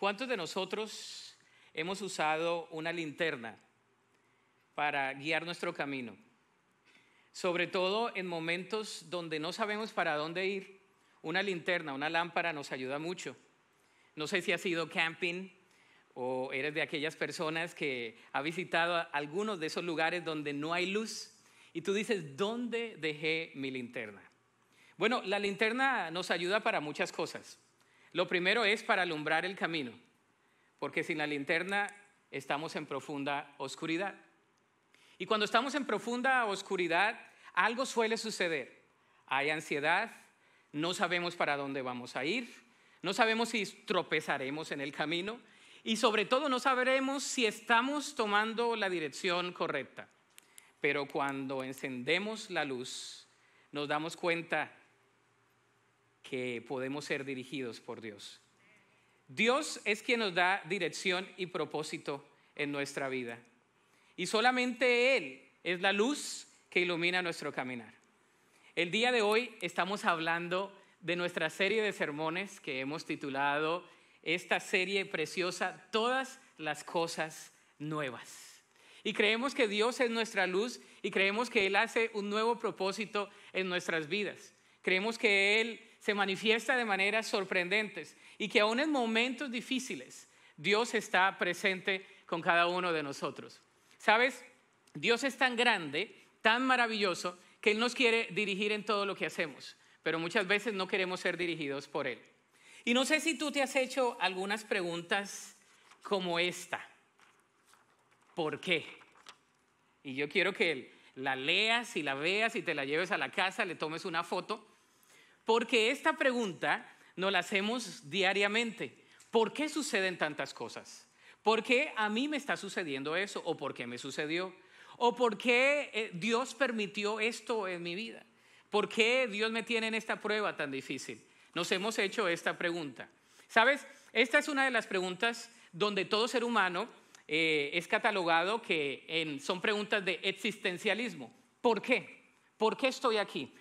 ¿Cuántos de nosotros hemos usado una linterna para guiar nuestro camino? Sobre todo en momentos donde no sabemos para dónde ir. Una linterna, una lámpara nos ayuda mucho. No sé si has ido camping o eres de aquellas personas que ha visitado algunos de esos lugares donde no hay luz y tú dices, ¿dónde dejé mi linterna? Bueno, la linterna nos ayuda para muchas cosas. Lo primero es para alumbrar el camino, porque sin la linterna estamos en profunda oscuridad. Y cuando estamos en profunda oscuridad, algo suele suceder. Hay ansiedad, no sabemos para dónde vamos a ir, no sabemos si tropezaremos en el camino y sobre todo no sabremos si estamos tomando la dirección correcta. Pero cuando encendemos la luz, nos damos cuenta que podemos ser dirigidos por Dios. Dios es quien nos da dirección y propósito en nuestra vida. Y solamente Él es la luz que ilumina nuestro caminar. El día de hoy estamos hablando de nuestra serie de sermones que hemos titulado esta serie preciosa, Todas las cosas nuevas. Y creemos que Dios es nuestra luz y creemos que Él hace un nuevo propósito en nuestras vidas. Creemos que Él se manifiesta de maneras sorprendentes y que aún en momentos difíciles Dios está presente con cada uno de nosotros. ¿Sabes? Dios es tan grande, tan maravilloso, que Él nos quiere dirigir en todo lo que hacemos, pero muchas veces no queremos ser dirigidos por Él. Y no sé si tú te has hecho algunas preguntas como esta. ¿Por qué? Y yo quiero que la leas y la veas y te la lleves a la casa, le tomes una foto porque esta pregunta nos la hacemos diariamente. ¿Por qué suceden tantas cosas? ¿Por qué a mí me está sucediendo eso? ¿O por qué me sucedió? ¿O por qué eh, Dios permitió esto en mi vida? ¿Por qué Dios me tiene en esta prueba tan difícil? Nos hemos hecho esta pregunta. ¿Sabes? Esta es una de las preguntas donde todo ser humano eh, es catalogado que son preguntas de existencialismo. ¿Por qué? ¿Por qué estoy aquí?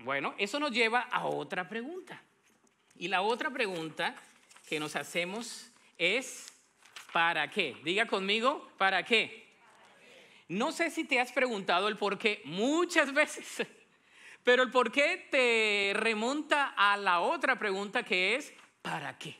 Bueno, eso nos lleva a otra pregunta. Y la otra pregunta que nos hacemos es, ¿para qué? Diga conmigo, ¿para qué? No sé si te has preguntado el por qué muchas veces, pero el por qué te remonta a la otra pregunta que es, ¿para qué?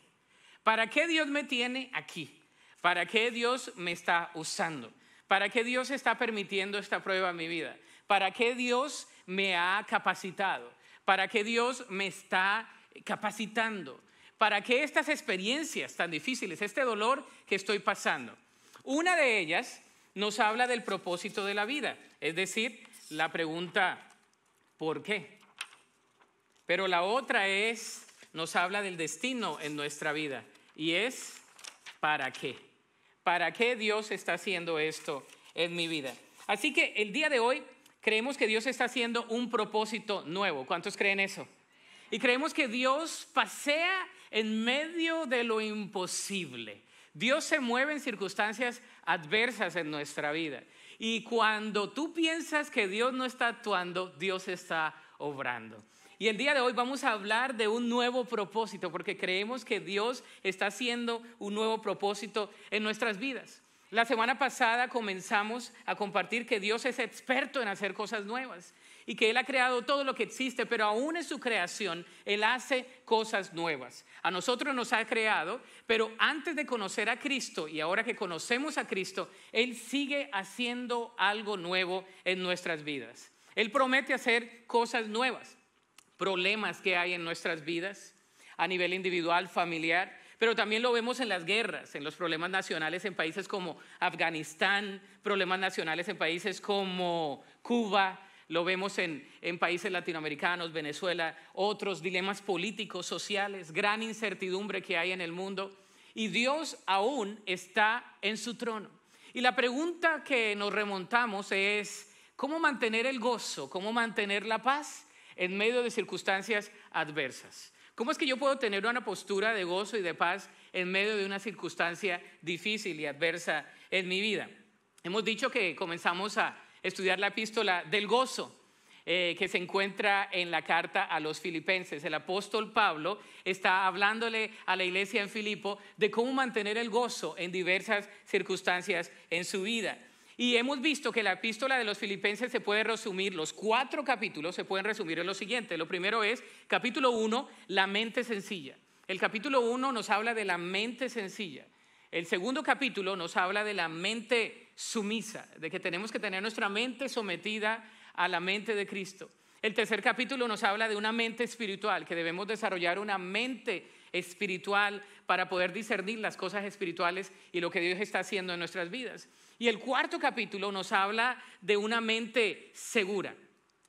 ¿Para qué Dios me tiene aquí? ¿Para qué Dios me está usando? ¿Para qué Dios está permitiendo esta prueba en mi vida? ¿Para qué Dios me ha capacitado? ¿Para qué Dios me está capacitando? ¿Para qué estas experiencias tan difíciles, este dolor que estoy pasando? Una de ellas nos habla del propósito de la vida, es decir, la pregunta, ¿por qué? Pero la otra es, nos habla del destino en nuestra vida y es, ¿para qué? ¿Para qué Dios está haciendo esto en mi vida? Así que el día de hoy Creemos que Dios está haciendo un propósito nuevo. ¿Cuántos creen eso? Y creemos que Dios pasea en medio de lo imposible. Dios se mueve en circunstancias adversas en nuestra vida. Y cuando tú piensas que Dios no está actuando, Dios está obrando. Y el día de hoy vamos a hablar de un nuevo propósito, porque creemos que Dios está haciendo un nuevo propósito en nuestras vidas. La semana pasada comenzamos a compartir que Dios es experto en hacer cosas nuevas y que Él ha creado todo lo que existe, pero aún en su creación Él hace cosas nuevas. A nosotros nos ha creado, pero antes de conocer a Cristo y ahora que conocemos a Cristo, Él sigue haciendo algo nuevo en nuestras vidas. Él promete hacer cosas nuevas, problemas que hay en nuestras vidas a nivel individual, familiar, pero también lo vemos en las guerras, en los problemas nacionales en países como Afganistán, problemas nacionales en países como Cuba, lo vemos en, países latinoamericanos, Venezuela, otros dilemas políticos, sociales, gran incertidumbre que hay en el mundo. Y Dios aún está en su trono. Y la pregunta que nos remontamos es, ¿cómo mantener el gozo? ¿Cómo mantener la paz en medio de circunstancias adversas? ¿Cómo es que yo puedo tener una postura de gozo y de paz en medio de una circunstancia difícil y adversa en mi vida? Hemos dicho que comenzamos a estudiar la epístola del gozo. Eh, que se encuentra en la carta a los filipenses. El apóstol Pablo está hablándole a la iglesia en Filipo de cómo mantener el gozo en diversas circunstancias en su vida. Y hemos visto que la epístola de los filipenses se puede resumir, los cuatro capítulos se pueden resumir en lo siguiente. Lo primero es, capítulo 1, la mente sencilla. El capítulo 1 nos habla de la mente sencilla. El segundo capítulo nos habla de la mente sumisa, de que tenemos que tener nuestra mente sometida a la mente de Cristo. El tercer capítulo nos habla de una mente espiritual, que debemos desarrollar una mente espiritual para poder discernir las cosas espirituales y lo que Dios está haciendo en nuestras vidas. Y el cuarto capítulo nos habla de una mente segura.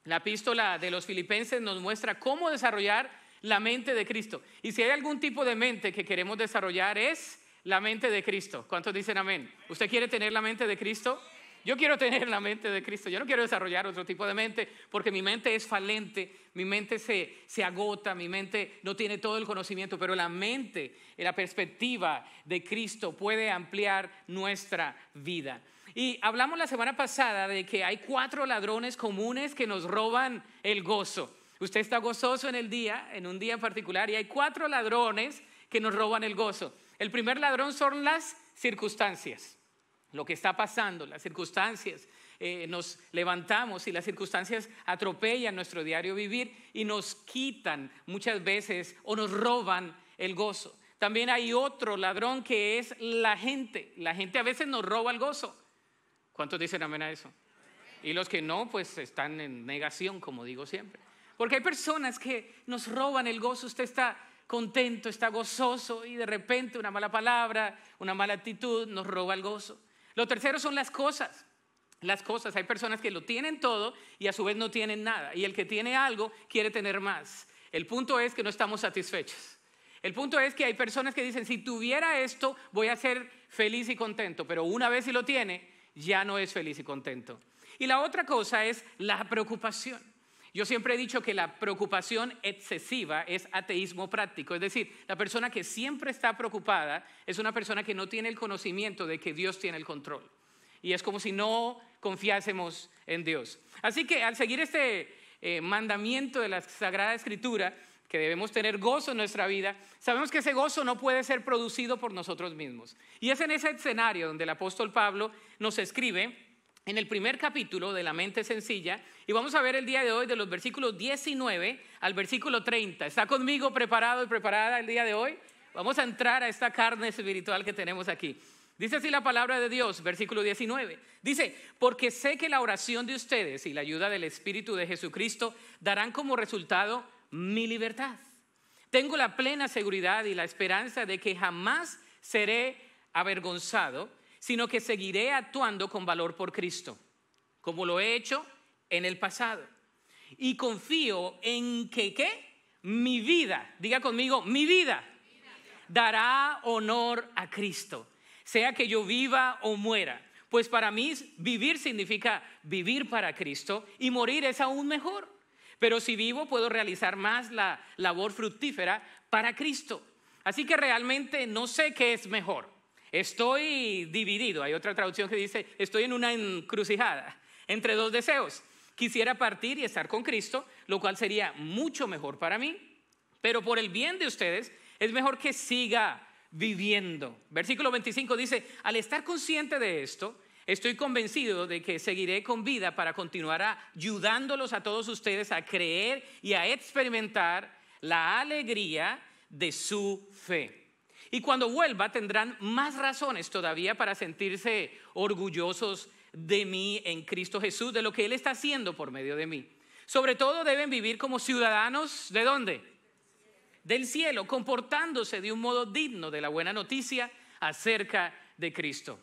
La epístola de los filipenses nos muestra cómo desarrollar la mente de Cristo. Y si hay algún tipo de mente que queremos desarrollar es la mente de Cristo. ¿Cuántos dicen amén? ¿Usted quiere tener la mente de Cristo? Yo quiero tener la mente de Cristo, yo no quiero desarrollar otro tipo de mente porque mi mente es falente, mi mente se, agota, mi mente no tiene todo el conocimiento, pero la mente, la perspectiva de Cristo puede ampliar nuestra vida. Y hablamos la semana pasada de que hay cuatro ladrones comunes que nos roban el gozo. Usted está gozoso en el día, en un día en particular, y hay cuatro ladrones que nos roban el gozo. El primer ladrón son las circunstancias lo que está pasando, las circunstancias, eh, nos levantamos y las circunstancias atropellan nuestro diario vivir y nos quitan muchas veces o nos roban el gozo. También hay otro ladrón que es la gente. La gente a veces nos roba el gozo. ¿Cuántos dicen amén a eso? Y los que no, pues están en negación, como digo siempre. Porque hay personas que nos roban el gozo. Usted está contento, está gozoso y de repente una mala palabra, una mala actitud nos roba el gozo. Lo tercero son las cosas. Las cosas, hay personas que lo tienen todo y a su vez no tienen nada. Y el que tiene algo quiere tener más. El punto es que no estamos satisfechos. El punto es que hay personas que dicen, si tuviera esto, voy a ser feliz y contento. Pero una vez si lo tiene, ya no es feliz y contento. Y la otra cosa es la preocupación. Yo siempre he dicho que la preocupación excesiva es ateísmo práctico, es decir, la persona que siempre está preocupada es una persona que no tiene el conocimiento de que Dios tiene el control. Y es como si no confiásemos en Dios. Así que al seguir este eh, mandamiento de la Sagrada Escritura, que debemos tener gozo en nuestra vida, sabemos que ese gozo no puede ser producido por nosotros mismos. Y es en ese escenario donde el apóstol Pablo nos escribe en el primer capítulo de La mente sencilla y vamos a ver el día de hoy de los versículos 19 al versículo 30. ¿Está conmigo preparado y preparada el día de hoy? Vamos a entrar a esta carne espiritual que tenemos aquí. Dice así la palabra de Dios, versículo 19. Dice, porque sé que la oración de ustedes y la ayuda del Espíritu de Jesucristo darán como resultado mi libertad. Tengo la plena seguridad y la esperanza de que jamás seré avergonzado sino que seguiré actuando con valor por Cristo, como lo he hecho en el pasado. Y confío en que, ¿qué? Mi vida, diga conmigo, mi vida dará honor a Cristo, sea que yo viva o muera. Pues para mí vivir significa vivir para Cristo y morir es aún mejor. Pero si vivo puedo realizar más la labor fructífera para Cristo. Así que realmente no sé qué es mejor. Estoy dividido. Hay otra traducción que dice, estoy en una encrucijada entre dos deseos. Quisiera partir y estar con Cristo, lo cual sería mucho mejor para mí, pero por el bien de ustedes es mejor que siga viviendo. Versículo 25 dice, al estar consciente de esto, estoy convencido de que seguiré con vida para continuar ayudándolos a todos ustedes a creer y a experimentar la alegría de su fe. Y cuando vuelva tendrán más razones todavía para sentirse orgullosos de mí en Cristo Jesús, de lo que Él está haciendo por medio de mí. Sobre todo deben vivir como ciudadanos de dónde? Del cielo, comportándose de un modo digno de la buena noticia acerca de Cristo.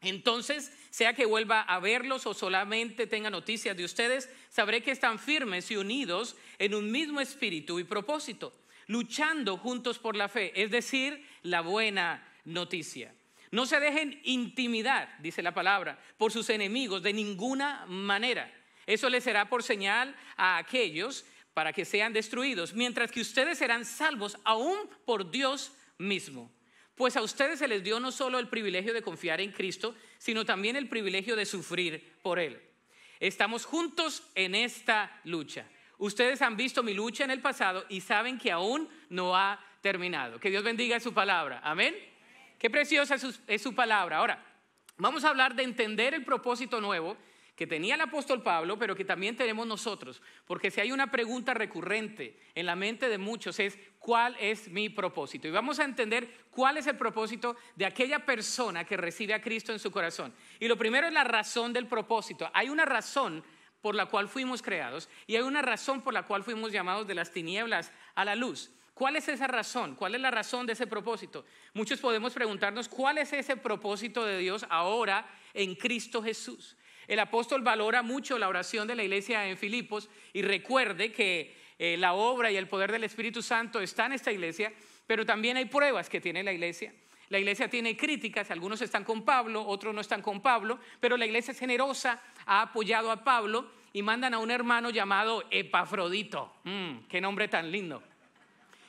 Entonces, sea que vuelva a verlos o solamente tenga noticias de ustedes, sabré que están firmes y unidos en un mismo espíritu y propósito, luchando juntos por la fe, es decir, la buena noticia. No se dejen intimidar, dice la palabra, por sus enemigos de ninguna manera. Eso les será por señal a aquellos para que sean destruidos, mientras que ustedes serán salvos aún por Dios mismo. Pues a ustedes se les dio no solo el privilegio de confiar en Cristo, sino también el privilegio de sufrir por Él. Estamos juntos en esta lucha. Ustedes han visto mi lucha en el pasado y saben que aún no ha terminado. Que Dios bendiga su palabra. Amén. Qué preciosa es su, palabra. Ahora, vamos a hablar de entender el propósito nuevo que tenía el apóstol Pablo, pero que también tenemos nosotros. Porque si hay una pregunta recurrente en la mente de muchos es, ¿cuál es mi propósito? Y vamos a entender cuál es el propósito de aquella persona que recibe a Cristo en su corazón. Y lo primero es la razón del propósito. Hay una razón por la cual fuimos creados y hay una razón por la cual fuimos llamados de las tinieblas a la luz. ¿Cuál es esa razón? ¿Cuál es la razón de ese propósito? Muchos podemos preguntarnos cuál es ese propósito de Dios ahora en Cristo Jesús. El apóstol valora mucho la oración de la iglesia en Filipos y recuerde que eh, la obra y el poder del Espíritu Santo está en esta iglesia, pero también hay pruebas que tiene la iglesia. La iglesia tiene críticas, algunos están con Pablo, otros no están con Pablo, pero la iglesia es generosa, ha apoyado a Pablo y mandan a un hermano llamado Epafrodito. Mm, qué nombre tan lindo.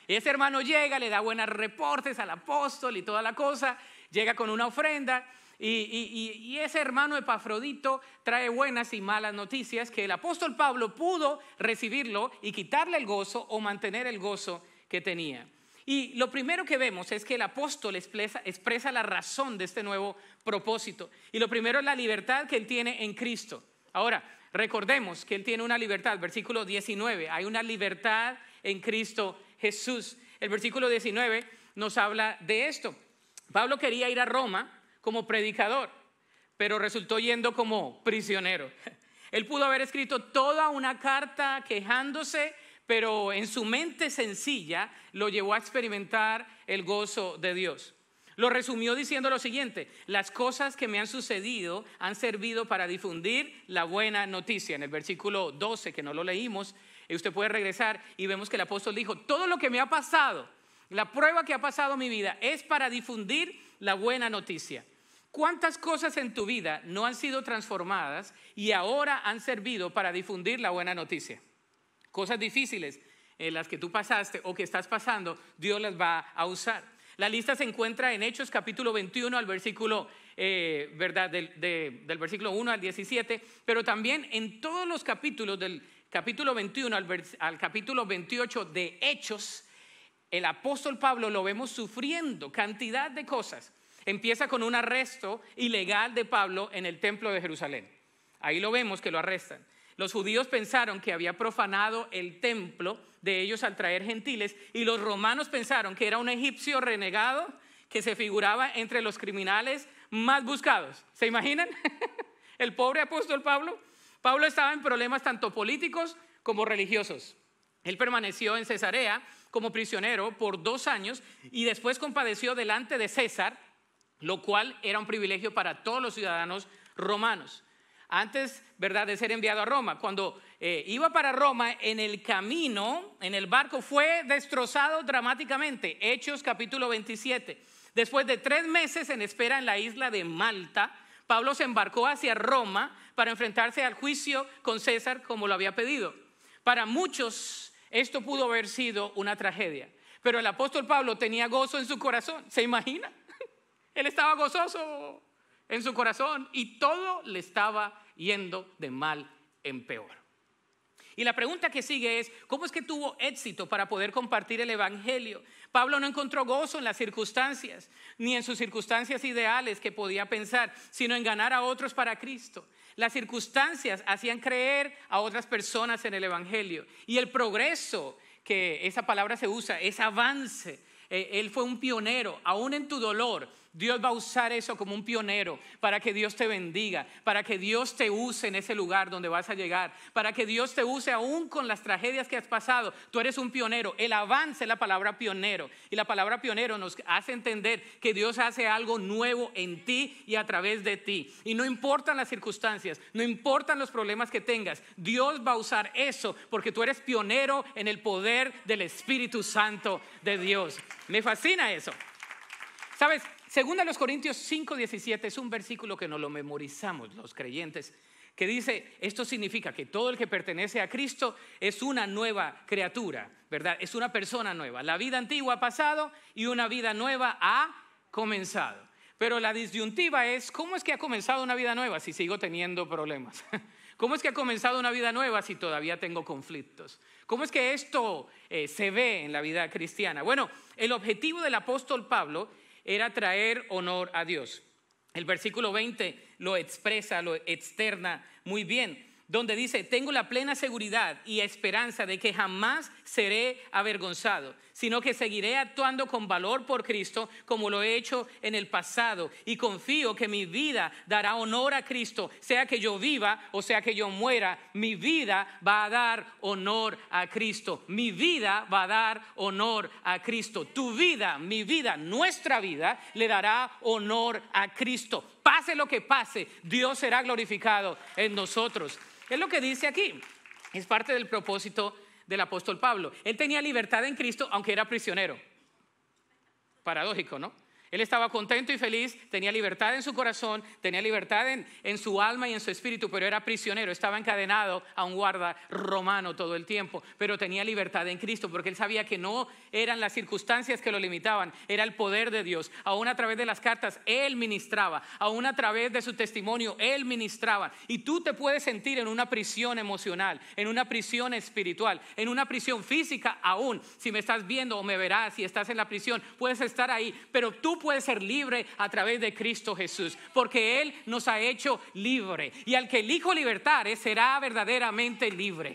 Ese hermano llega, le da buenas reportes al apóstol y toda la cosa, llega con una ofrenda. Y, ese hermano Epafrodito trae buenas y malas noticias que el apóstol Pablo pudo recibirlo y quitarle el gozo o mantener el gozo que tenía. Y lo primero que vemos es que el apóstol expresa, expresa la razón de este nuevo propósito. Y lo primero es la libertad que él tiene en Cristo. Ahora, recordemos que él tiene una libertad, versículo 19, hay una libertad en Cristo Jesús. El versículo 19 nos habla de esto. Pablo quería ir a Roma como predicador, pero resultó yendo como prisionero. Él pudo haber escrito toda una carta quejándose, pero en su mente sencilla lo llevó a experimentar el gozo de Dios. Lo resumió diciendo lo siguiente, las cosas que me han sucedido han servido para difundir la buena noticia. En el versículo 12, que no lo leímos, y usted puede regresar y vemos que el apóstol dijo, todo lo que me ha pasado, la prueba que ha pasado mi vida es para difundir la buena noticia. ¿Cuántas cosas en tu vida no han sido transformadas y ahora han servido para difundir la buena noticia? Cosas difíciles en eh, las que tú pasaste o que estás pasando, Dios las va a usar. La lista se encuentra en Hechos capítulo 21 al versículo, eh, ¿verdad? Del, del versículo 1 al 17, pero también en todos los capítulos del, capítulo 21 al, capítulo 28 de Hechos, el apóstol Pablo lo vemos sufriendo cantidad de cosas. Empieza con un arresto ilegal de Pablo en el templo de Jerusalén. Ahí lo vemos que lo arrestan. Los judíos pensaron que había profanado el templo de ellos al traer gentiles y los romanos pensaron que era un egipcio renegado que se figuraba entre los criminales más buscados. ¿Se imaginan? El pobre apóstol Pablo Pablo estaba en problemas tanto políticos como religiosos. Él permaneció en Cesarea como prisionero por dos años y después compadeció delante de César, lo cual era un privilegio para todos los ciudadanos romanos. Antes, ¿verdad?, de ser enviado a Roma. Cuando eh, iba para Roma, en el camino, en el barco, fue destrozado dramáticamente. Hechos capítulo 27. Después de tres meses en espera en la isla de Malta, Pablo se embarcó hacia Roma para enfrentarse al juicio con César como lo había pedido. Para muchos esto pudo haber sido una tragedia, pero el apóstol Pablo tenía gozo en su corazón, ¿se imagina? Él estaba gozoso en su corazón y todo le estaba yendo de mal en peor. Y la pregunta que sigue es, ¿cómo es que tuvo éxito para poder compartir el Evangelio? Pablo no encontró gozo en las circunstancias, ni en sus circunstancias ideales que podía pensar, sino en ganar a otros para Cristo. Las circunstancias hacían creer a otras personas en el Evangelio. Y el progreso, que esa palabra se usa, es avance. Eh, él fue un pionero, aún en tu dolor Dios va a usar eso como un pionero para que Dios te bendiga, para que Dios te use en ese lugar donde vas a llegar, para que Dios te use aún con las tragedias que has pasado. Tú eres un pionero. El avance es la palabra pionero. Y la palabra pionero nos hace entender que Dios hace algo nuevo en ti y a través de ti. Y no importan las circunstancias, no importan los problemas que tengas, Dios va a usar eso porque tú eres pionero en el poder del Espíritu Santo de Dios. Me fascina eso. ¿Sabes? Segunda a los Corintios 5, 17 es un versículo que nos lo memorizamos los creyentes, que dice, esto significa que todo el que pertenece a Cristo es una nueva criatura, ¿verdad? Es una persona nueva. La vida antigua ha pasado y una vida nueva ha comenzado. Pero la disyuntiva es, ¿cómo es que ha comenzado una vida nueva si sigo teniendo problemas? ¿Cómo es que ha comenzado una vida nueva si todavía tengo conflictos? ¿Cómo es que esto eh, se ve en la vida cristiana? Bueno, el objetivo del apóstol Pablo era traer honor a Dios. El versículo 20 lo expresa, lo externa muy bien, donde dice, tengo la plena seguridad y esperanza de que jamás seré avergonzado, sino que seguiré actuando con valor por Cristo como lo he hecho en el pasado y confío que mi vida dará honor a Cristo, sea que yo viva o sea que yo muera, mi vida va a dar honor a Cristo, mi vida va a dar honor a Cristo, tu vida, mi vida, nuestra vida le dará honor a Cristo. Pase lo que pase, Dios será glorificado en nosotros. Es lo que dice aquí. Es parte del propósito del apóstol Pablo. Él tenía libertad en Cristo aunque era prisionero. Paradójico, ¿no? Él estaba contento y feliz, tenía libertad en su corazón, tenía libertad en, su alma y en su espíritu, pero era prisionero, estaba encadenado a un guarda romano todo el tiempo, pero tenía libertad en Cristo porque él sabía que no eran las circunstancias que lo limitaban, era el poder de Dios. Aún a través de las cartas, él ministraba, aún a través de su testimonio, él ministraba. Y tú te puedes sentir en una prisión emocional, en una prisión espiritual, en una prisión física aún. Si me estás viendo o me verás, si estás en la prisión, puedes estar ahí, pero tú puede ser libre a través de Cristo Jesús, porque Él nos ha hecho libre. Y al que elijo libertar será verdaderamente libre.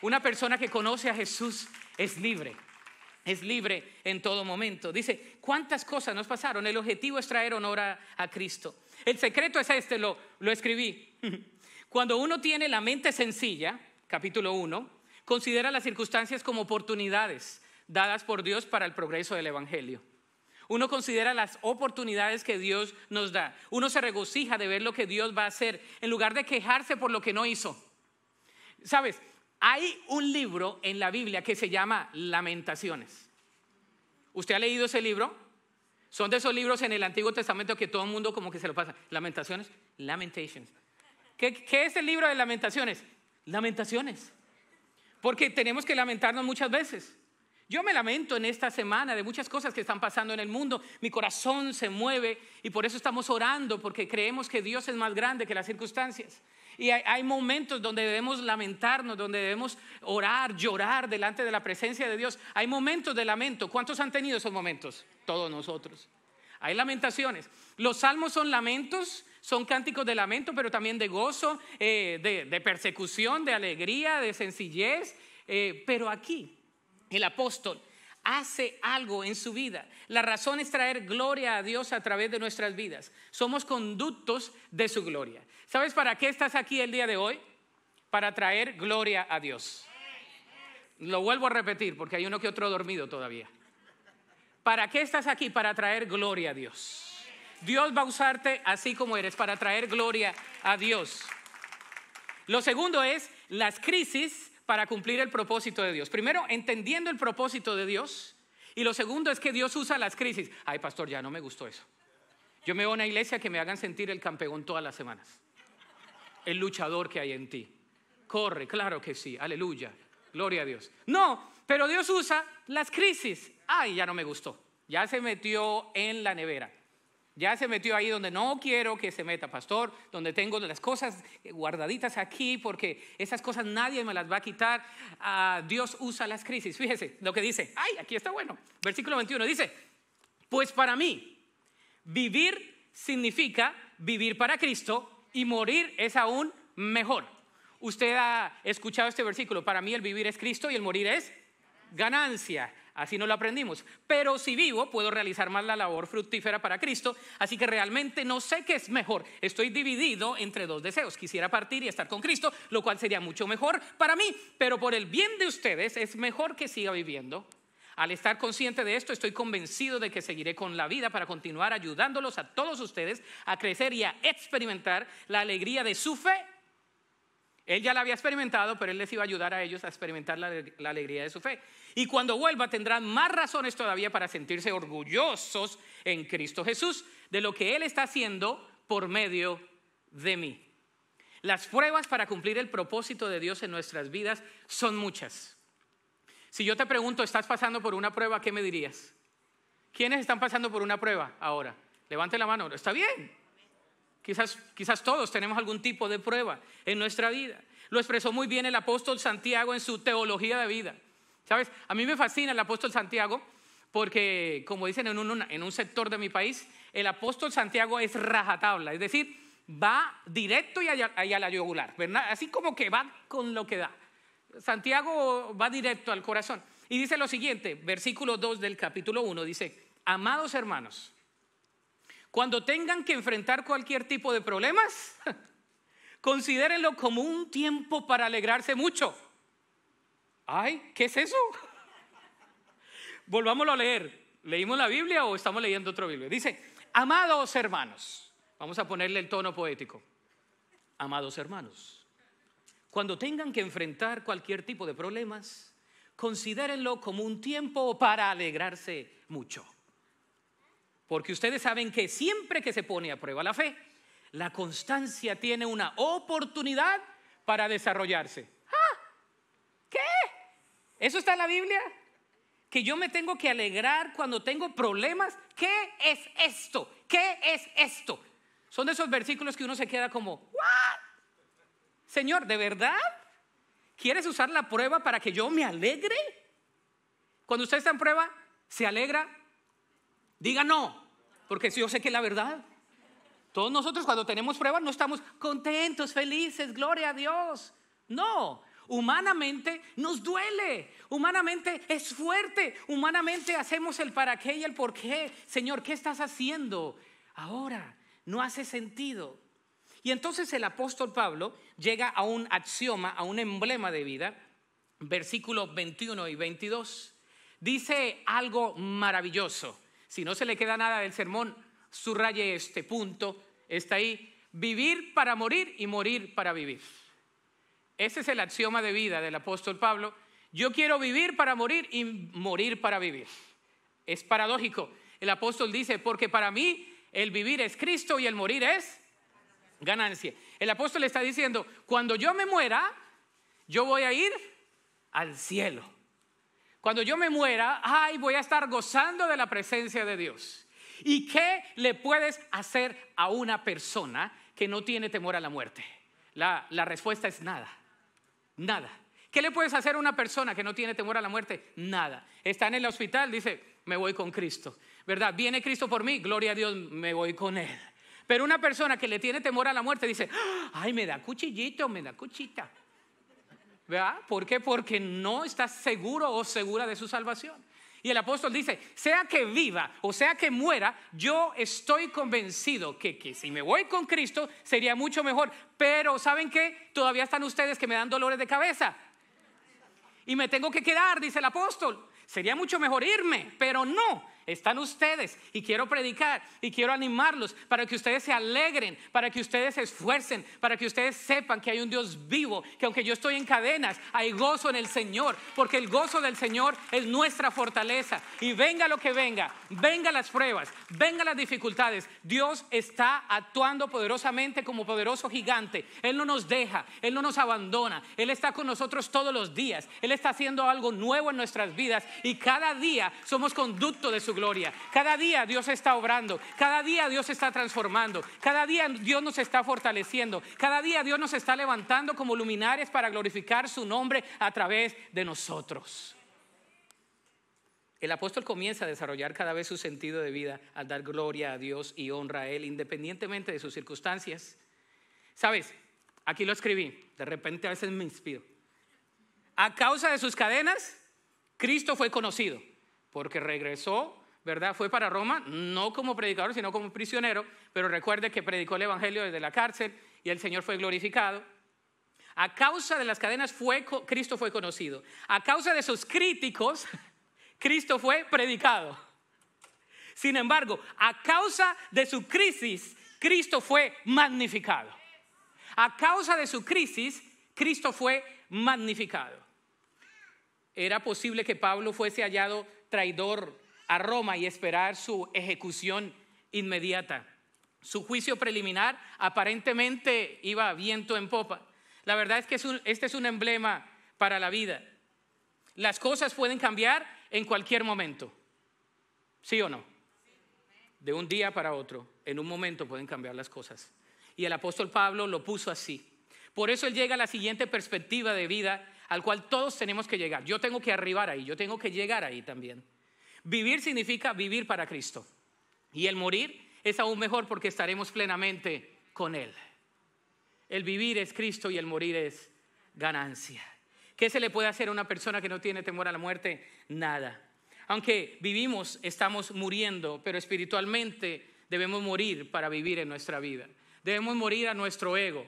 Una persona que conoce a Jesús es libre. Es libre en todo momento. Dice, ¿cuántas cosas nos pasaron? El objetivo es traer honor a, a Cristo. El secreto es este, lo, lo escribí. Cuando uno tiene la mente sencilla, capítulo 1, considera las circunstancias como oportunidades dadas por Dios para el progreso del Evangelio. Uno considera las oportunidades que Dios nos da. Uno se regocija de ver lo que Dios va a hacer en lugar de quejarse por lo que no hizo. ¿Sabes? Hay un libro en la Biblia que se llama Lamentaciones. ¿Usted ha leído ese libro? Son de esos libros en el Antiguo Testamento que todo el mundo como que se lo pasa. Lamentaciones, Lamentations. ¿Qué, qué es el libro de Lamentaciones? Lamentaciones. Porque tenemos que lamentarnos muchas veces. Yo me lamento en esta semana de muchas cosas que están pasando en el mundo. Mi corazón se mueve y por eso estamos orando, porque creemos que Dios es más grande que las circunstancias. Y hay, momentos donde debemos lamentarnos, donde debemos orar, llorar delante de la presencia de Dios. Hay momentos de lamento. ¿Cuántos han tenido esos momentos? Todos nosotros. Hay lamentaciones. Los salmos son lamentos, son cánticos de lamento, pero también de gozo, eh, de, persecución, de alegría, de sencillez. Eh, pero aquí el apóstol hace algo en su vida. La razón es traer gloria a Dios a través de nuestras vidas. Somos conductos de su gloria. ¿Sabes para qué estás aquí el día de hoy? Para traer gloria a Dios. Lo vuelvo a repetir porque hay uno que otro dormido todavía. ¿Para qué estás aquí? Para traer gloria a Dios. Dios va a usarte así como eres para traer gloria a Dios. Lo segundo es, las crisis para cumplir el propósito de Dios. Primero, entendiendo el propósito de Dios. Y lo segundo es que Dios usa las crisis. Ay, pastor, ya no me gustó eso. Yo me voy a una iglesia que me hagan sentir el campeón todas las semanas. El luchador que hay en ti. Corre, claro que sí. Aleluya. Gloria a Dios. No, pero Dios usa las crisis. Ay, ya no me gustó. Ya se metió en la nevera. Ya se metió ahí donde no quiero que se meta, pastor, donde tengo las cosas guardaditas aquí, porque esas cosas nadie me las va a quitar. a ah, Dios usa las crisis. Fíjese lo que dice. Ay, aquí está bueno. Versículo 21 dice, pues para mí, vivir significa vivir para Cristo y morir es aún mejor. Usted ha escuchado este versículo. Para mí el vivir es Cristo y el morir es ganancia. Así no lo aprendimos. Pero si vivo, puedo realizar más la labor fructífera para Cristo. Así que realmente no sé qué es mejor. Estoy dividido entre dos deseos. Quisiera partir y estar con Cristo, lo cual sería mucho mejor para mí. Pero por el bien de ustedes es mejor que siga viviendo. Al estar consciente de esto, estoy convencido de que seguiré con la vida para continuar ayudándolos a todos ustedes a crecer y a experimentar la alegría de su fe él ya la había experimentado, pero él les iba a ayudar a ellos a experimentar la, alegría de su fe. Y cuando vuelva tendrán más razones todavía para sentirse orgullosos en Cristo Jesús de lo que Él está haciendo por medio de mí. Las pruebas para cumplir el propósito de Dios en nuestras vidas son muchas. Si yo te pregunto, ¿estás pasando por una prueba? ¿Qué me dirías? ¿Quiénes están pasando por una prueba ahora? Levante la mano. Está bien. Quizás, quizás todos tenemos algún tipo de prueba en nuestra vida. Lo expresó muy bien el apóstol Santiago en su teología de vida. ¿Sabes? A mí me fascina el apóstol Santiago porque, como dicen en un, sector de mi país, el apóstol Santiago es rajatabla, es decir, va directo y a, la yugular, ¿verdad? Así como que va con lo que da. Santiago va directo al corazón. Y dice lo siguiente, versículo 2 del capítulo 1, dice, amados hermanos, cuando tengan que enfrentar cualquier tipo de problemas, considérenlo como un tiempo para alegrarse mucho. Ay, ¿qué es eso? Volvámoslo a leer. ¿Leímos la Biblia o estamos leyendo otra Biblia? Dice, amados hermanos, vamos a ponerle el tono poético. Amados hermanos, cuando tengan que enfrentar cualquier tipo de problemas, considérenlo como un tiempo para alegrarse mucho. Porque ustedes saben que siempre que se pone a prueba la fe, la constancia tiene una oportunidad para desarrollarse. ¿Eso está en la Biblia? Que yo me tengo que alegrar cuando tengo problemas. ¿Qué es esto? ¿Qué es esto? Son esos versículos que uno se queda como, ¿What? Señor, ¿de verdad? ¿Quieres usar la prueba para que yo me alegre? Cuando usted está en prueba, ¿se alegra? Diga no, porque yo sé que es la verdad. Todos nosotros cuando tenemos pruebas no estamos contentos, felices, gloria a Dios. No, Humanamente nos duele, humanamente es fuerte, humanamente hacemos el para qué y el por qué. Señor, ¿qué estás haciendo ahora? No hace sentido. Y entonces el apóstol Pablo llega a un axioma, a un emblema de vida, versículos 21 y 22. Dice algo maravilloso. Si no se le queda nada del sermón, subraye este punto, está ahí. Vivir para morir y morir para vivir. Ese es el axioma de vida del apóstol Pablo. Yo quiero vivir para morir y morir para vivir. Es paradójico. El apóstol dice, porque para mí el vivir es Cristo y el morir es ganancia. El apóstol está diciendo, cuando yo me muera, yo voy a ir al cielo. Cuando yo me muera, ay, voy a estar gozando de la presencia de Dios. ¿Y qué le puedes hacer a una persona que no tiene temor a la muerte? la respuesta es nada. Nada. ¿Qué le puedes hacer a una persona que no tiene temor a la muerte? Nada. Está en el hospital, dice, me voy con Cristo. ¿Verdad? Viene Cristo por mí, gloria a Dios, me voy con Él. Pero una persona que le tiene temor a la muerte dice, ah, ay, me da cuchillito, me da cuchita. ¿Verdad? ¿Por qué? Porque no está seguro o segura de su salvación. Y el apóstol dice, sea que viva o sea que muera, yo estoy convencido que, si me voy con Cristo sería mucho mejor. Pero ¿saben qué? Todavía están ustedes que me dan dolores de cabeza. Y me tengo que quedar, dice el apóstol. Sería mucho mejor irme, pero no están ustedes y quiero predicar y quiero animarlos para que ustedes se alegren, para que ustedes se esfuercen, para que ustedes sepan que hay un Dios vivo, que aunque yo estoy en cadenas, hay gozo en el Señor, porque el gozo del Señor es nuestra fortaleza. Y venga lo que venga, venga las pruebas, venga las dificultades, Dios está actuando poderosamente como poderoso gigante. Él no nos deja, Él no nos abandona, Él está con nosotros todos los días, Él está haciendo algo nuevo en nuestras vidas y cada día somos conducto de su gloria. Cada día Dios está obrando, cada día Dios está transformando, cada día Dios nos está fortaleciendo, cada día Dios nos está levantando como luminares para glorificar su nombre a través de nosotros. El apóstol comienza a desarrollar cada vez su sentido de vida al dar gloria a Dios y honra a Él, independientemente de sus circunstancias. ¿Sabes? Aquí lo escribí, de repente a veces me inspiro. A causa de sus cadenas, Cristo fue conocido, porque regresó ¿verdad? Fue para Roma, no como predicador, sino como prisionero, pero recuerde que predicó el Evangelio desde la cárcel y el Señor fue glorificado. A causa de las cadenas fue, Cristo fue conocido. A causa de sus críticos, Cristo fue predicado. Sin embargo, a causa de su crisis, Cristo fue magnificado. A causa de su crisis, Cristo fue magnificado. Era posible que Pablo fuese hallado traidor a Roma y esperar su ejecución inmediata. Su juicio preliminar aparentemente iba viento en popa. La verdad es que este es un emblema para la vida. Las cosas pueden cambiar en cualquier momento. ¿Sí o no? De un día para otro, en un momento pueden cambiar las cosas. Y el apóstol Pablo lo puso así. Por eso él llega a la siguiente perspectiva de vida al cual todos tenemos que llegar. Yo tengo que arribar ahí, yo tengo que llegar ahí también. Vivir significa vivir para Cristo. Y el morir es aún mejor porque estaremos plenamente con Él. El vivir es Cristo y el morir es ganancia. ¿Qué se le puede hacer a una persona que no tiene temor a la muerte? Nada. Aunque vivimos, estamos muriendo, pero espiritualmente debemos morir para vivir en nuestra vida. Debemos morir a nuestro ego,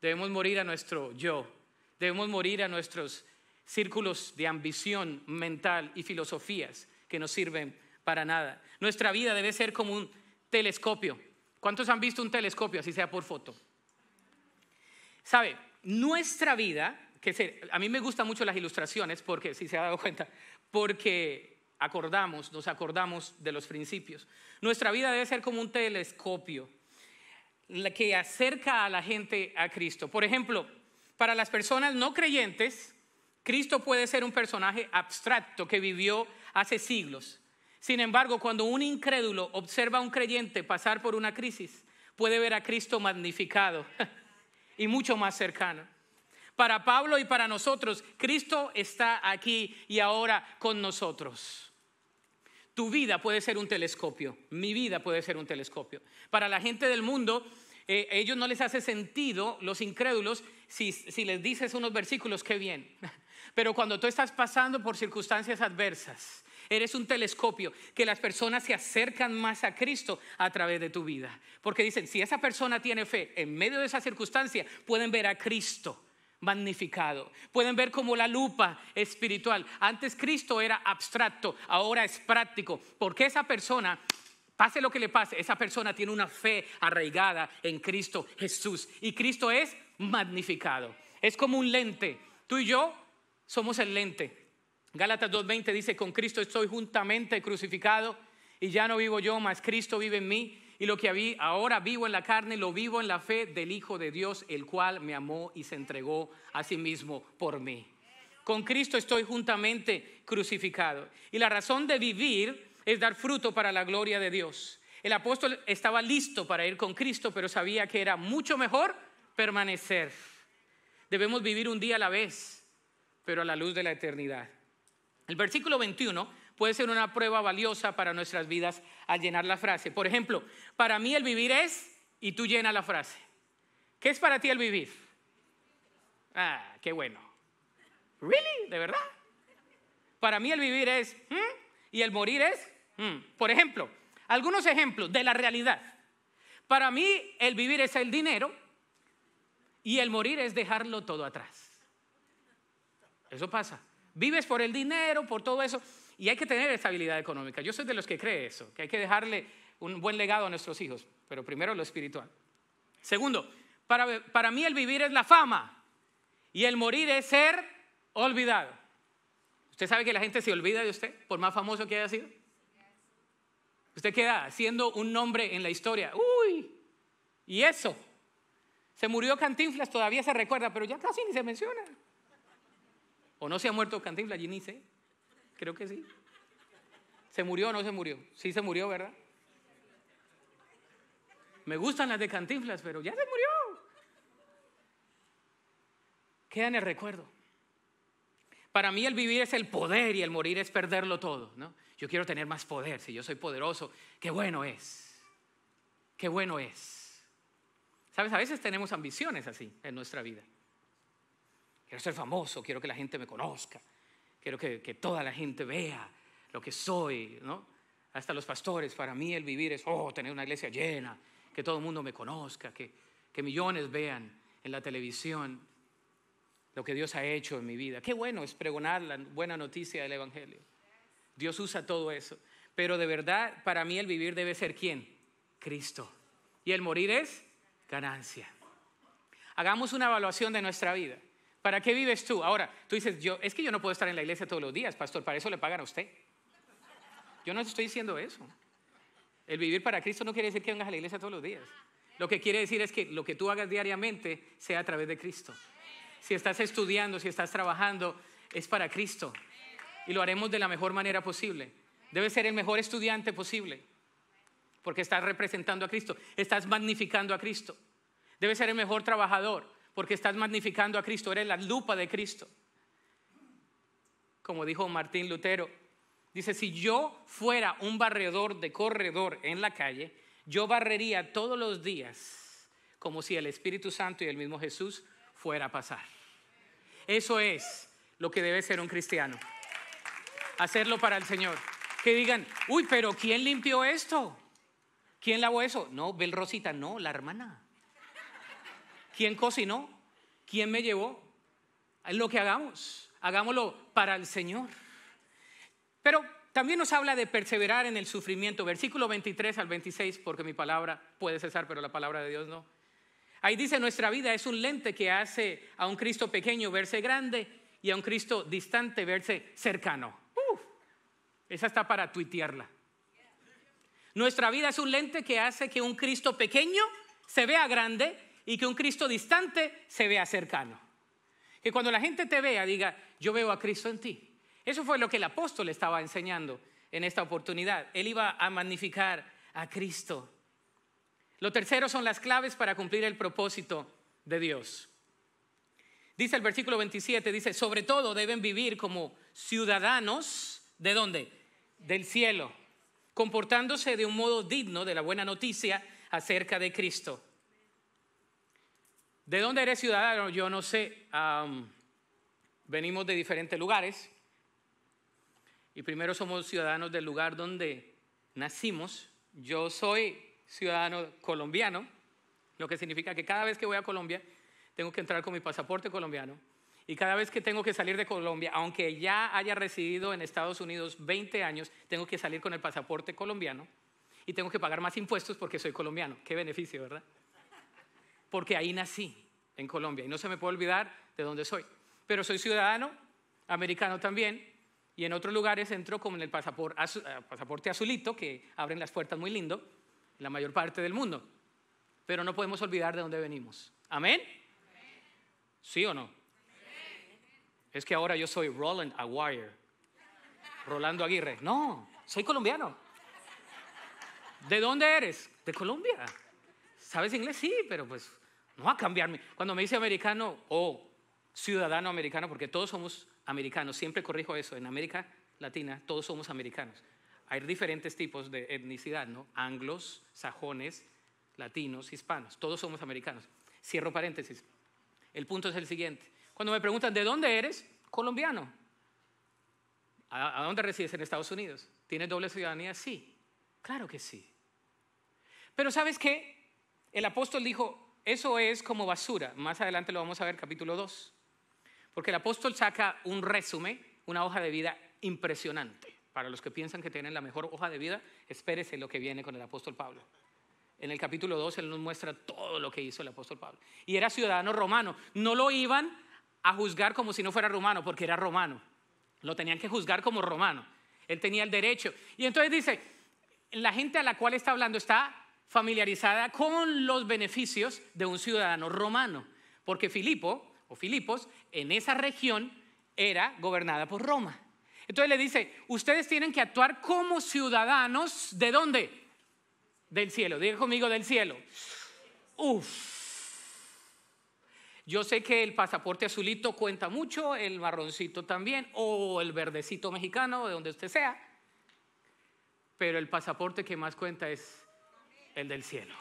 debemos morir a nuestro yo, debemos morir a nuestros círculos de ambición mental y filosofías que no sirven para nada. Nuestra vida debe ser como un telescopio. ¿Cuántos han visto un telescopio, así sea por foto? Sabe, nuestra vida, que a mí me gustan mucho las ilustraciones, porque si se ha dado cuenta, porque acordamos, nos acordamos de los principios. Nuestra vida debe ser como un telescopio que acerca a la gente a Cristo. Por ejemplo, para las personas no creyentes, Cristo puede ser un personaje abstracto que vivió hace siglos. Sin embargo, cuando un incrédulo observa a un creyente pasar por una crisis, puede ver a Cristo magnificado y mucho más cercano. Para Pablo y para nosotros, Cristo está aquí y ahora con nosotros. Tu vida puede ser un telescopio, mi vida puede ser un telescopio. Para la gente del mundo, eh, ellos no les hace sentido, los incrédulos, si, si les dices unos versículos, qué bien. Pero cuando tú estás pasando por circunstancias adversas, eres un telescopio que las personas se acercan más a Cristo a través de tu vida. Porque dicen, si esa persona tiene fe, en medio de esa circunstancia pueden ver a Cristo magnificado. Pueden ver como la lupa espiritual. Antes Cristo era abstracto, ahora es práctico. Porque esa persona Pase lo que le pase, esa persona tiene una fe arraigada en Cristo Jesús. Y Cristo es magnificado. Es como un lente. Tú y yo somos el lente. Gálatas 2.20 dice, con Cristo estoy juntamente crucificado y ya no vivo yo, mas Cristo vive en mí. Y lo que ahora vivo en la carne, lo vivo en la fe del Hijo de Dios, el cual me amó y se entregó a sí mismo por mí. Con Cristo estoy juntamente crucificado. Y la razón de vivir es dar fruto para la gloria de Dios. El apóstol estaba listo para ir con Cristo, pero sabía que era mucho mejor permanecer. Debemos vivir un día a la vez pero a la luz de la eternidad. El versículo 21 puede ser una prueba valiosa para nuestras vidas al llenar la frase. Por ejemplo, para mí el vivir es, y tú llena la frase. ¿Qué es para ti el vivir? Ah, qué bueno. ¿Really? ¿De verdad? Para mí el vivir es, hmm", y el morir es, hmm". por ejemplo, algunos ejemplos de la realidad. Para mí el vivir es el dinero y el morir es dejarlo todo atrás. Eso pasa. Vives por el dinero, por todo eso. Y hay que tener estabilidad económica. Yo soy de los que cree eso, que hay que dejarle un buen legado a nuestros hijos, pero primero lo espiritual. Segundo, para, para mí el vivir es la fama y el morir es ser olvidado. ¿Usted sabe que la gente se olvida de usted, por más famoso que haya sido? Usted queda siendo un nombre en la historia. Uy, y eso. Se murió Cantinflas, todavía se recuerda, pero ya casi ni se menciona. ¿O no se ha muerto Cantinflas? ¿Y ni sé. Creo que sí. ¿Se murió o no se murió? Sí se murió, ¿verdad? Me gustan las de Cantinflas, pero ya se murió. Queda en el recuerdo. Para mí el vivir es el poder y el morir es perderlo todo, ¿no? Yo quiero tener más poder, si yo soy poderoso, qué bueno es. Qué bueno es. Sabes, a veces tenemos ambiciones así en nuestra vida. Quiero ser famoso, quiero que la gente me conozca, quiero que, toda la gente vea lo que soy, ¿no? Hasta los pastores, para mí el vivir es, oh, tener una iglesia llena, que todo el mundo me conozca, que, que millones vean en la televisión lo que Dios ha hecho en mi vida. Qué bueno es pregonar la buena noticia del Evangelio. Dios usa todo eso. Pero de verdad, para mí el vivir debe ser quién? Cristo. Y el morir es ganancia. Hagamos una evaluación de nuestra vida. ¿Para qué vives tú? Ahora, tú dices, yo, es que yo no puedo estar en la iglesia todos los días, pastor, para eso le pagan a usted. Yo no estoy diciendo eso. El vivir para Cristo no quiere decir que vengas a la iglesia todos los días. Lo que quiere decir es que lo que tú hagas diariamente sea a través de Cristo. Si estás estudiando, si estás trabajando, es para Cristo. Y lo haremos de la mejor manera posible. Debes ser el mejor estudiante posible. Porque estás representando a Cristo. Estás magnificando a Cristo. Debes ser el mejor trabajador porque estás magnificando a Cristo, eres la lupa de Cristo. Como dijo Martín Lutero, dice, si yo fuera un barredor de corredor en la calle, yo barrería todos los días como si el Espíritu Santo y el mismo Jesús fuera a pasar. Eso es lo que debe ser un cristiano. Hacerlo para el Señor. Que digan, uy, pero ¿quién limpió esto? ¿Quién lavó eso? No, Bel Rosita, no, la hermana. ¿Quién cocinó? ¿Quién me llevó? Es lo que hagamos. Hagámoslo para el Señor. Pero también nos habla de perseverar en el sufrimiento. Versículo 23 al 26, porque mi palabra puede cesar, pero la palabra de Dios no. Ahí dice, nuestra vida es un lente que hace a un Cristo pequeño verse grande y a un Cristo distante verse cercano. esa está para tuitearla. Nuestra vida es un lente que hace que un Cristo pequeño se vea grande y que un Cristo distante se vea cercano. Que cuando la gente te vea diga, yo veo a Cristo en ti. Eso fue lo que el apóstol estaba enseñando en esta oportunidad. Él iba a magnificar a Cristo. Lo tercero son las claves para cumplir el propósito de Dios. Dice el versículo 27, dice, sobre todo deben vivir como ciudadanos, ¿de dónde? Del cielo, comportándose de un modo digno de la buena noticia acerca de Cristo. ¿De dónde eres ciudadano? Yo no sé. venimos de diferentes lugares. Y primero somos ciudadanos del lugar donde nacimos. Yo soy ciudadano colombiano, lo que significa que cada vez que voy a Colombia tengo que entrar con mi pasaporte colombiano. Y cada vez que tengo que salir de Colombia, aunque ya haya residido en Estados Unidos 20 años, tengo que salir con el pasaporte colombiano y tengo que pagar más impuestos porque soy colombiano. Qué beneficio, ¿verdad? porque ahí nací, en Colombia, y no se me puede olvidar de dónde soy. Pero soy ciudadano, americano también, y en otros lugares entro con el pasaporte, eh, pasaporte azulito, que abren las puertas muy lindo, en la mayor parte del mundo. Pero no podemos olvidar de dónde venimos. ¿Amén? ¿Sí o no? Es que ahora yo soy Roland Aguirre, Rolando Aguirre. No, soy colombiano. ¿De dónde eres? De Colombia. ¿Sabes inglés? Sí, pero pues no va a cambiarme. Cuando me dice americano o ciudadano americano, porque todos somos americanos, siempre corrijo eso, en América Latina todos somos americanos. Hay diferentes tipos de etnicidad, ¿no? Anglos, sajones, latinos, hispanos, todos somos americanos. Cierro paréntesis. El punto es el siguiente. Cuando me preguntan, ¿de dónde eres? Colombiano. ¿A, dónde resides? En Estados Unidos. ¿Tienes doble ciudadanía? Sí. Claro que sí. Pero ¿sabes qué? el apóstol dijo, eso es como basura. Más adelante lo vamos a ver, capítulo 2. Porque el apóstol saca un resumen, una hoja de vida impresionante. Para los que piensan que tienen la mejor hoja de vida, espérese lo que viene con el apóstol Pablo. En el capítulo 2 él nos muestra todo lo que hizo el apóstol Pablo. Y era ciudadano romano. No lo iban a juzgar como si no fuera romano, porque era romano. Lo tenían que juzgar como romano. Él tenía el derecho. Y entonces dice, la gente a la cual está hablando está familiarizada con los beneficios de un ciudadano romano, porque Filipo o Filipos en esa región era gobernada por Roma. Entonces le dice, ustedes tienen que actuar como ciudadanos de dónde? Del cielo. Diga conmigo del cielo. Uf. Yo sé que el pasaporte azulito cuenta mucho, el marroncito también, o el verdecito mexicano, de donde usted sea. Pero el pasaporte que más cuenta es el del cielo.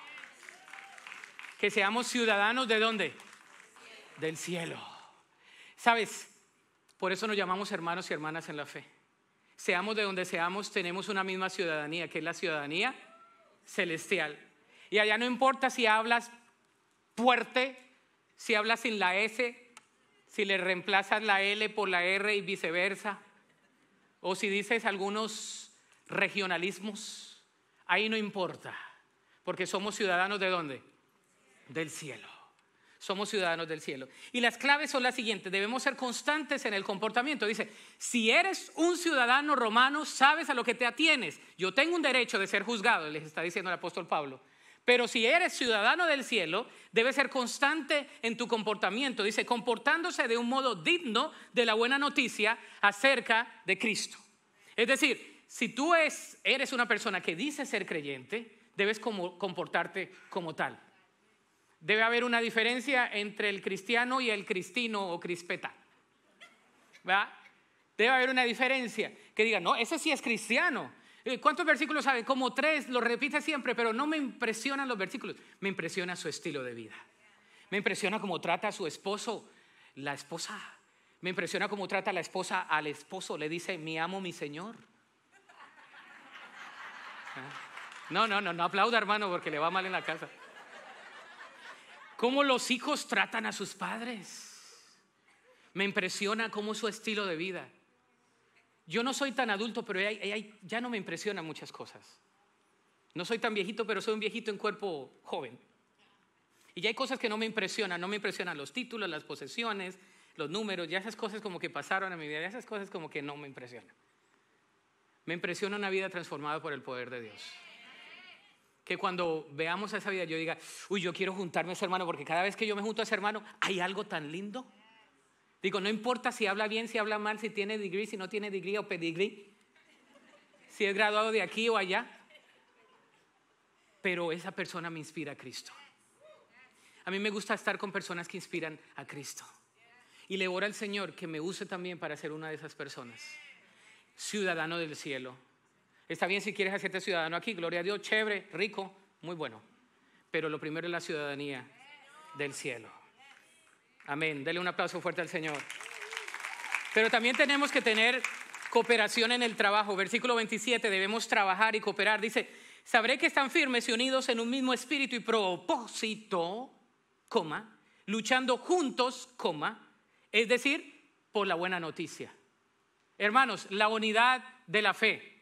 Que seamos ciudadanos de dónde? Del cielo. ¿Sabes? Por eso nos llamamos hermanos y hermanas en la fe. Seamos de donde seamos, tenemos una misma ciudadanía, que es la ciudadanía celestial. Y allá no importa si hablas fuerte, si hablas sin la S, si le reemplazas la L por la R y viceversa, o si dices algunos regionalismos, ahí no importa. Porque somos ciudadanos de dónde? Del cielo. Somos ciudadanos del cielo. Y las claves son las siguientes. Debemos ser constantes en el comportamiento. Dice, si eres un ciudadano romano, sabes a lo que te atienes. Yo tengo un derecho de ser juzgado, les está diciendo el apóstol Pablo. Pero si eres ciudadano del cielo, debes ser constante en tu comportamiento. Dice, comportándose de un modo digno de la buena noticia acerca de Cristo. Es decir, si tú eres una persona que dice ser creyente, debes comportarte como tal. Debe haber una diferencia entre el cristiano y el cristino o crispeta. ¿va? Debe haber una diferencia. Que diga, no, ese sí es cristiano. Eh, ¿Cuántos versículos sabe? Como tres, lo repite siempre, pero no me impresionan los versículos. Me impresiona su estilo de vida. Me impresiona cómo trata a su esposo, la esposa. Me impresiona cómo trata la esposa al esposo. Le dice, mi amo, mi señor. Ah. No, no, no, no aplauda, hermano, porque le va mal en la casa. ¿Cómo los hijos tratan a sus padres? Me impresiona cómo su estilo de vida. Yo no soy tan adulto, pero ya, no me impresiona muchas cosas. No soy tan viejito, pero soy un viejito en cuerpo joven. Y ya hay cosas que no me impresionan, no me impresionan los títulos, las posesiones, los números, ya esas cosas como que pasaron a mi vida, ya esas cosas como que no me impresionan. Me impresiona una vida transformada por el poder de Dios que cuando veamos esa vida yo diga, uy, yo quiero juntarme a ese hermano, porque cada vez que yo me junto a ese hermano, hay algo tan lindo. Digo, no importa si habla bien, si habla mal, si tiene degree, si no tiene degree o pedigree, si es graduado de aquí o allá, pero esa persona me inspira a Cristo. A mí me gusta estar con personas que inspiran a Cristo. Y le oro al Señor que me use también para ser una de esas personas, ciudadano del cielo Está bien si quieres hacerte ciudadano aquí, gloria a Dios, chévere, rico, muy bueno. Pero lo primero es la ciudadanía del cielo. Amén. Dele un aplauso fuerte al Señor. Pero también tenemos que tener cooperación en el trabajo. Versículo 27, debemos trabajar y cooperar. Dice, sabré que están firmes y unidos en un mismo espíritu y propósito, coma, luchando juntos, coma, es decir, por la buena noticia. Hermanos, la unidad de la fe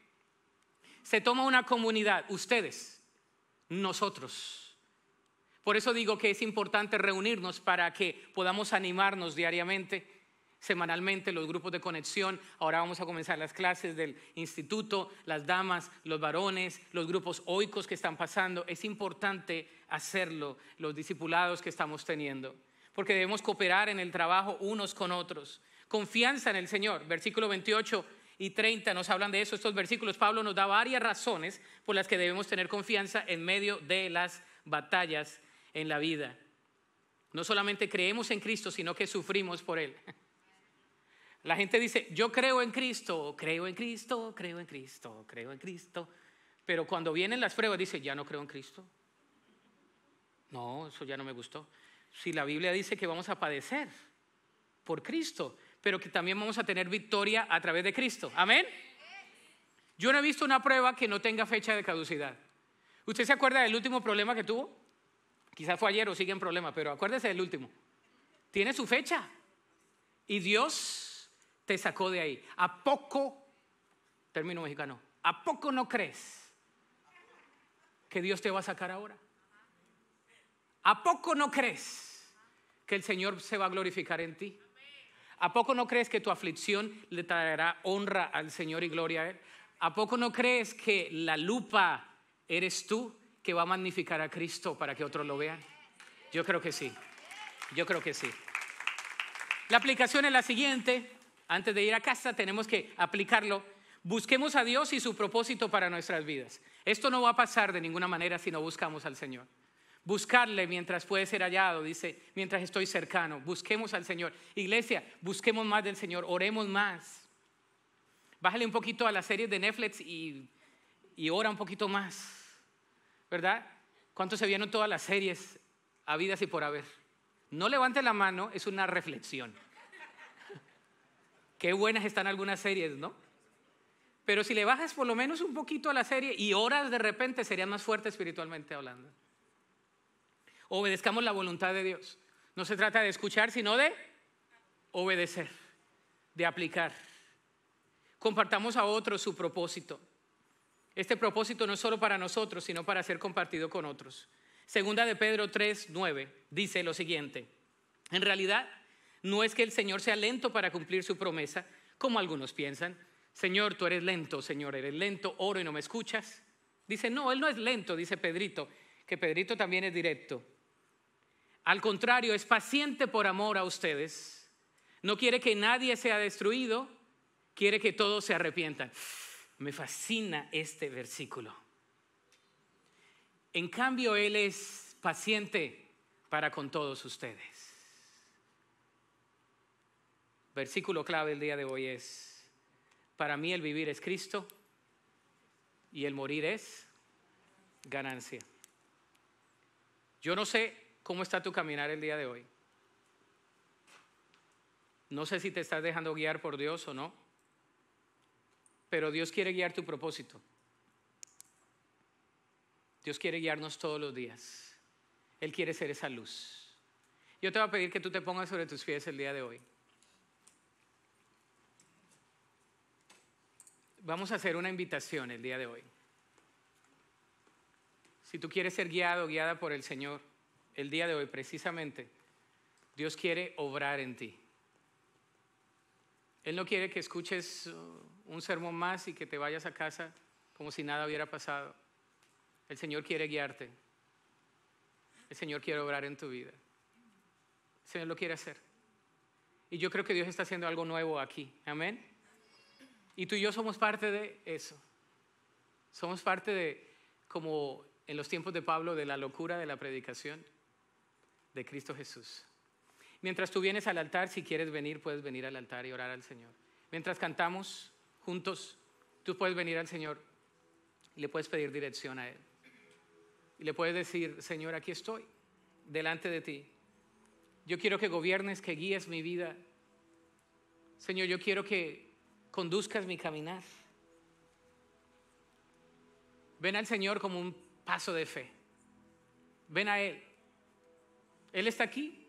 se toma una comunidad, ustedes, nosotros. Por eso digo que es importante reunirnos para que podamos animarnos diariamente semanalmente los grupos de conexión. Ahora vamos a comenzar las clases del instituto, las damas, los varones, los grupos oicos que están pasando. Es importante hacerlo, los discipulados que estamos teniendo, porque debemos cooperar en el trabajo unos con otros. Confianza en el Señor. Versículo 28 y 30 nos hablan de eso. Estos versículos, Pablo nos da varias razones por las que debemos tener confianza en medio de las batallas en la vida. No solamente creemos en Cristo, sino que sufrimos por Él. La gente dice, yo creo en Cristo, creo en Cristo, creo en Cristo, creo en Cristo. Pero cuando vienen las pruebas, dice, ya no creo en Cristo. No, eso ya no me gustó. Si la Biblia dice que vamos a padecer por Cristo, pero que también vamos a tener victoria a través de Cristo. Amén. Yo no he visto una prueba que no tenga fecha de caducidad. ¿Usted se acuerda del último problema que tuvo? Quizás fue ayer o sigue en problema, pero acuérdese del último. Tiene su fecha. Y Dios te sacó de ahí. ¿A poco, término mexicano, a poco no crees que Dios te va a sacar ahora? ¿A poco no crees que el Señor se va a glorificar en ti? ¿A poco no crees que tu aflicción le traerá honra al Señor y gloria a Él? ¿A poco no crees que la lupa eres tú que va a magnificar a Cristo para que otros lo vean? Yo creo que sí. Yo creo que sí. La aplicación es la siguiente. Antes de ir a casa tenemos que aplicarlo. Busquemos a Dios y su propósito para nuestras vidas. Esto no va a pasar de ninguna manera si no buscamos al Señor buscarle mientras puede ser hallado, dice, mientras estoy cercano, busquemos al Señor. Iglesia, busquemos más del Señor, oremos más. Bájale un poquito a las series de Netflix y, y ora un poquito más, ¿verdad? ¿Cuántos se vieron todas las series habidas y por haber? No levante la mano, es una reflexión. Qué buenas están algunas series, ¿no? Pero si le bajas por lo menos un poquito a la serie y horas de repente serían más fuerte espiritualmente hablando obedezcamos la voluntad de Dios. No se trata de escuchar, sino de obedecer, de aplicar. Compartamos a otros su propósito. Este propósito no es solo para nosotros, sino para ser compartido con otros. Segunda de Pedro 3, 9 dice lo siguiente. En realidad, no es que el Señor sea lento para cumplir su promesa, como algunos piensan. Señor, tú eres lento, Señor, eres lento, oro y no me escuchas. Dice, no, Él no es lento, dice Pedrito, que Pedrito también es directo. Al contrario, es paciente por amor a ustedes. No quiere que nadie sea destruido, quiere que todos se arrepientan. Me fascina este versículo. En cambio, Él es paciente para con todos ustedes. Versículo clave el día de hoy es, para mí el vivir es Cristo y el morir es ganancia. Yo no sé ¿Cómo está tu caminar el día de hoy? No sé si te estás dejando guiar por Dios o no, pero Dios quiere guiar tu propósito. Dios quiere guiarnos todos los días. Él quiere ser esa luz. Yo te voy a pedir que tú te pongas sobre tus pies el día de hoy. Vamos a hacer una invitación el día de hoy. Si tú quieres ser guiado, guiada por el Señor, el día de hoy precisamente, Dios quiere obrar en ti. Él no quiere que escuches uh, un sermón más y que te vayas a casa como si nada hubiera pasado. El Señor quiere guiarte. El Señor quiere obrar en tu vida. El Señor lo quiere hacer. Y yo creo que Dios está haciendo algo nuevo aquí. Amén. Y tú y yo somos parte de eso. Somos parte de, como en los tiempos de Pablo, de la locura de la predicación de Cristo Jesús. Mientras tú vienes al altar, si quieres venir, puedes venir al altar y orar al Señor. Mientras cantamos juntos, tú puedes venir al Señor y le puedes pedir dirección a Él. Y le puedes decir, Señor, aquí estoy, delante de ti. Yo quiero que gobiernes, que guíes mi vida. Señor, yo quiero que conduzcas mi caminar. Ven al Señor como un paso de fe. Ven a Él él está aquí.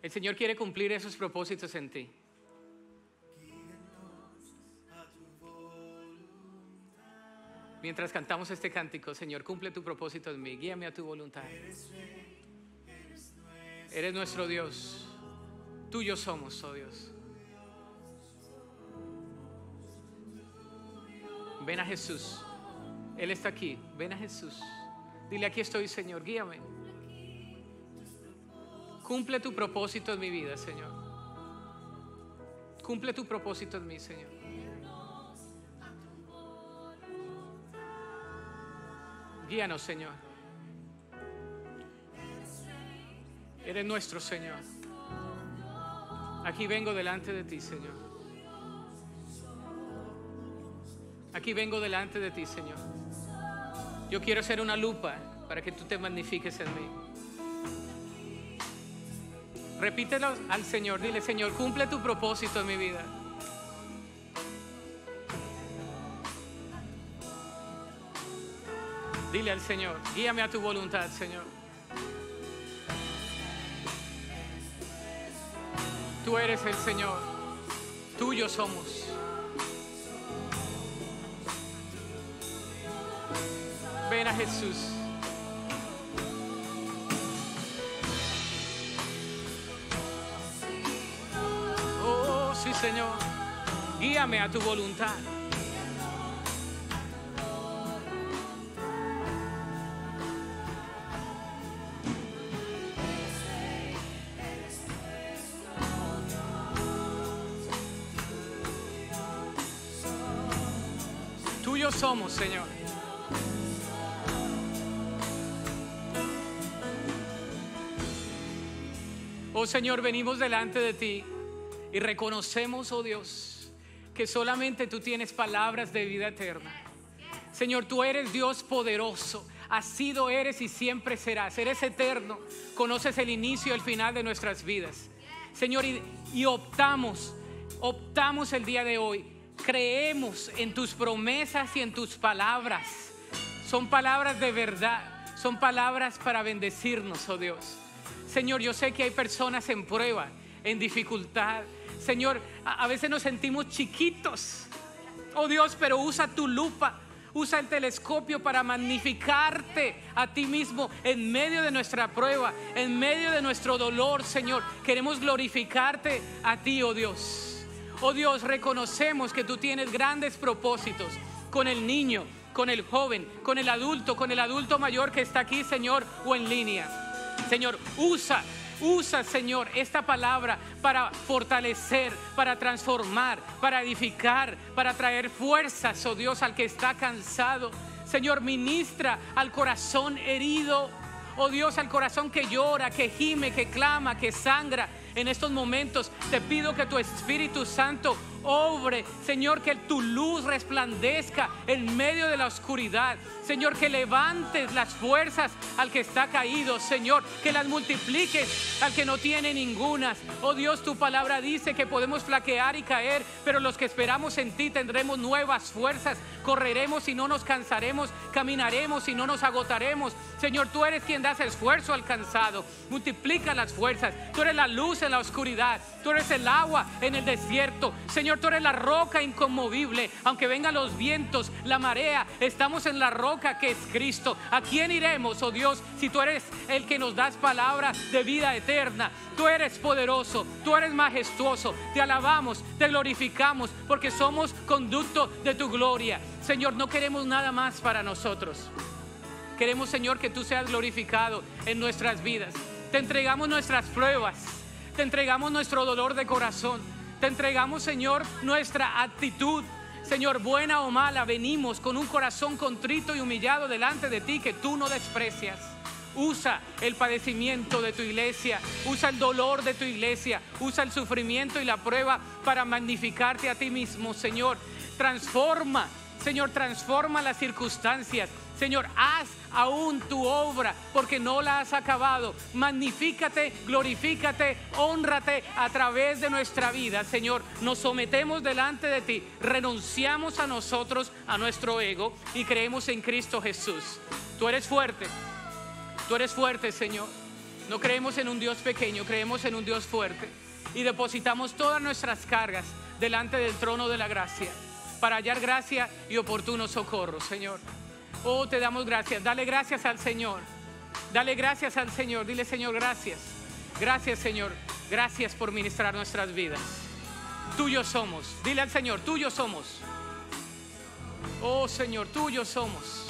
El Señor quiere cumplir esos propósitos en ti. Mientras cantamos este cántico, Señor, cumple tu propósito en mí, guíame a tu voluntad. Eres nuestro Dios, tuyo somos, oh Dios. Ven a Jesús, Él está aquí, ven a Jesús. Dile, aquí estoy, Señor, guíame. Cumple tu propósito en mi vida, Señor. Cumple tu propósito en mí, Señor. Guíanos, Señor. Eres nuestro Señor. Aquí vengo delante de ti, Señor. Aquí vengo delante de ti, Señor. Yo quiero ser una lupa para que tú te magnifiques en mí. Repítelo al Señor, dile, Señor, cumple tu propósito en mi vida. Dile al Señor, guíame a tu voluntad, Señor. Tú eres el Señor, tuyo somos. Jesús. Oh, sí, Señor. Guíame a tu voluntad. Señor, venimos delante de ti y reconocemos, oh Dios, que solamente tú tienes palabras de vida eterna. Señor, tú eres Dios poderoso. Has sido, eres y siempre serás. Eres eterno. Conoces el inicio y el final de nuestras vidas. Señor, y, optamos, optamos el día de hoy. Creemos en tus promesas y en tus palabras. Son palabras de verdad. Son palabras para bendecirnos, oh Dios. Señor, yo sé que hay personas en prueba, en dificultad. Señor, a, veces nos sentimos chiquitos. Oh Dios, pero usa tu lupa, usa el telescopio para magnificarte a ti mismo en medio de nuestra prueba, en medio de nuestro dolor, Señor. Queremos glorificarte a ti, oh Dios. Oh Dios, reconocemos que tú tienes grandes propósitos con el niño, con el joven, con el adulto, con el adulto mayor que está aquí, Señor, o en línea. Señor, usa, usa, Señor, esta palabra para fortalecer, para transformar, para edificar, para traer fuerzas, oh Dios, al que está cansado. Señor, ministra al corazón herido. Oh Dios, al corazón que llora, que gime, que clama, que sangra en estos momentos. Te pido que tu Espíritu Santo obre. Señor, que tu luz resplandezca en medio de la oscuridad. Señor, que levantes las fuerzas al que está caído. Señor, que las multipliques al que no tiene ninguna Oh Dios, tu palabra dice que podemos flaquear y caer, pero los que esperamos en ti tendremos nuevas fuerzas. Correremos y no nos cansaremos. Caminaremos y no nos agotaremos. Señor, tú eres quien das esfuerzo al cansado Multiplica las fuerzas. Tú eres la luz en la oscuridad. Tú eres el agua en el desierto. Señor, Señor, tú eres la roca inconmovible. Aunque vengan los vientos, la marea, estamos en la roca que es Cristo. ¿A quién iremos, oh Dios, si tú eres el que nos das palabra de vida eterna? Tú eres poderoso, tú eres majestuoso. Te alabamos, te glorificamos, porque somos conducto de tu gloria. Señor, no queremos nada más para nosotros. Queremos, Señor, que tú seas glorificado en nuestras vidas. Te entregamos nuestras pruebas. Te entregamos nuestro dolor de corazón te entregamos, Señor, nuestra actitud. Señor, buena o mala, venimos con un corazón contrito y humillado delante de ti que tú no desprecias. Usa el padecimiento de tu iglesia, usa el dolor de tu iglesia, usa el sufrimiento y la prueba para magnificarte a ti mismo, Señor. Transforma, Señor, transforma las circunstancias, Señor, haz aún tu obra porque no la has acabado. Magníficate, glorifícate, honrate a través de nuestra vida. Señor, nos sometemos delante de ti, renunciamos a nosotros, a nuestro ego y creemos en Cristo Jesús. Tú eres fuerte, tú eres fuerte, Señor. No creemos en un Dios pequeño, creemos en un Dios fuerte. Y depositamos todas nuestras cargas delante del trono de la gracia para hallar gracia y oportuno socorro, Señor. Oh, te damos gracias. Dale gracias al Señor. Dale gracias al Señor. Dile, Señor, gracias. Gracias, Señor. Gracias por ministrar nuestras vidas. Tuyos somos. Dile al Señor, tuyos somos. Oh, Señor, tuyos somos.